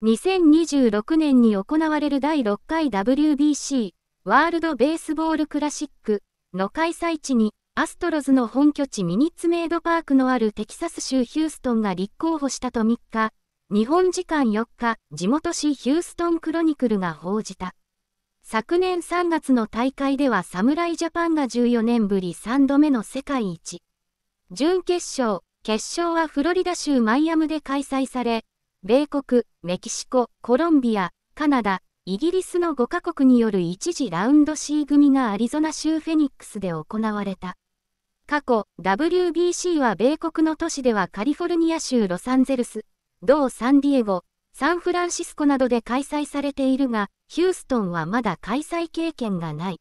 2026年に行われる第6回 WBC ワールドベースボールクラシックの開催地にアストロズの本拠地ミニッツメイドパークのあるテキサス州ヒューストンが立候補したと3日、日本時間4日、地元紙ヒューストンクロニクルが報じた。昨年3月の大会では侍ジャパンが14年ぶり3度目の世界一。準決勝、決勝はフロリダ州マイアムで開催され、米国、メキシコ、コロンビア、カナダ、イギリスの5カ国による一次ラウンド C 組がアリゾナ州フェニックスで行われた。過去、WBC は米国の都市ではカリフォルニア州ロサンゼルス、同サンディエゴ、サンフランシスコなどで開催されているが、ヒューストンはまだ開催経験がない。